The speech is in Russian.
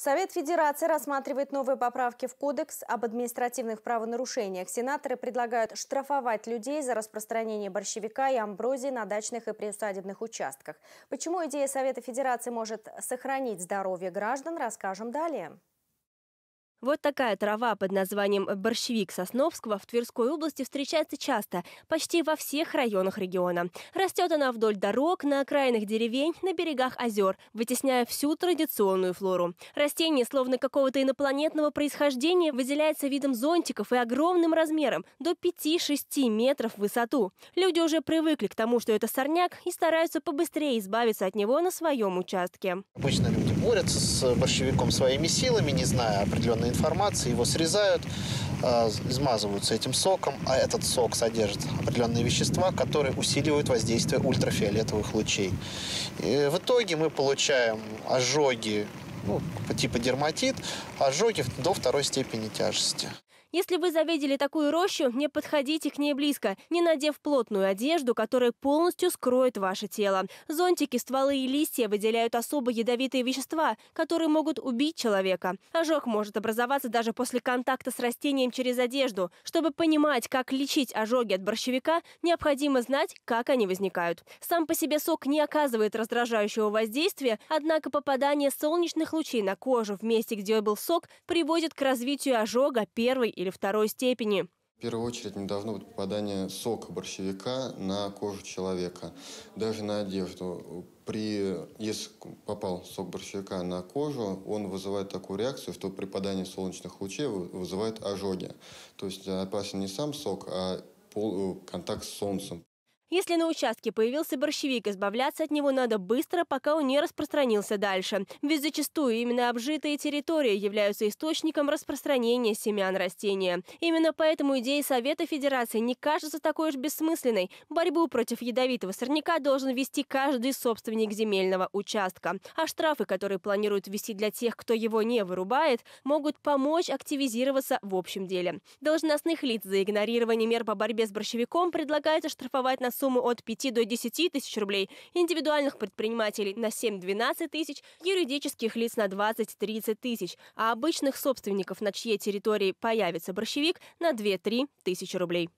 Совет Федерации рассматривает новые поправки в Кодекс об административных правонарушениях. Сенаторы предлагают штрафовать людей за распространение борщевика и амброзии на дачных и приусадебных участках. Почему идея Совета Федерации может сохранить здоровье граждан, расскажем далее. Вот такая трава под названием борщевик Сосновского в Тверской области встречается часто, почти во всех районах региона. Растет она вдоль дорог, на окраинах деревень, на берегах озер, вытесняя всю традиционную флору. Растение, словно какого-то инопланетного происхождения, выделяется видом зонтиков и огромным размером, до 5-6 метров в высоту. Люди уже привыкли к тому, что это сорняк, и стараются побыстрее избавиться от него на своем участке. Обычно люди борются с борщевиком своими силами, не зная определенной неверной информации, его срезают, а, измазываются этим соком, а этот сок содержит определенные вещества, которые усиливают воздействие ультрафиолетовых лучей. И в итоге мы получаем ожоги ну, типа дерматит, ожоги до второй степени тяжести. Если вы завидели такую рощу, не подходите к ней близко, не надев плотную одежду, которая полностью скроет ваше тело. Зонтики, стволы и листья выделяют особо ядовитые вещества, которые могут убить человека. Ожог может образоваться даже после контакта с растением через одежду. Чтобы понимать, как лечить ожоги от борщевика, необходимо знать, как они возникают. Сам по себе сок не оказывает раздражающего воздействия, однако попадание солнечных лучей на кожу в месте, где был сок, приводит к развитию ожога первой или второй степени. В первую очередь недавно будет попадание сока борщевика на кожу человека, даже на одежду. При, если попал сок борщевика на кожу, он вызывает такую реакцию, что при попадании солнечных лучей вызывает ожоги. То есть э, опасен не сам сок, а пол, э, контакт с солнцем. Если на участке появился борщевик, избавляться от него надо быстро, пока он не распространился дальше. Ведь зачастую именно обжитые территории являются источником распространения семян растения. Именно поэтому идея Совета Федерации не кажется такой уж бессмысленной. Борьбу против ядовитого сорняка должен вести каждый собственник земельного участка. А штрафы, которые планируют ввести для тех, кто его не вырубает, могут помочь активизироваться в общем деле. Должностных лиц за игнорирование мер по борьбе с борщевиком предлагается штрафовать на суммы от 5 до 10 тысяч рублей, индивидуальных предпринимателей на 7-12 тысяч, юридических лиц на 20-30 тысяч, а обычных собственников, на чьей территории появится борщевик, на 2-3 тысячи рублей.